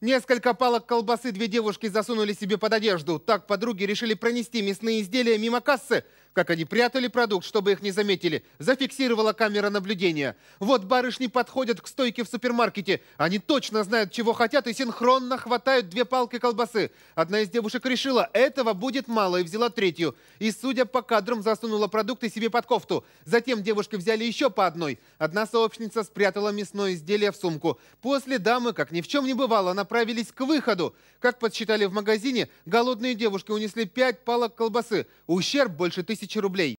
Несколько палок колбасы две девушки засунули себе под одежду. Так подруги решили пронести мясные изделия мимо кассы, как они прятали продукт, чтобы их не заметили, зафиксировала камера наблюдения. Вот барышни подходят к стойке в супермаркете. Они точно знают, чего хотят, и синхронно хватают две палки колбасы. Одна из девушек решила, этого будет мало, и взяла третью. И, судя по кадрам, засунула продукты себе под кофту. Затем девушки взяли еще по одной. Одна сообщница спрятала мясное изделие в сумку. После дамы, как ни в чем не бывало, направились к выходу. Как подсчитали в магазине, голодные девушки унесли пять палок колбасы. Ущерб больше тысячи тысячи рублей.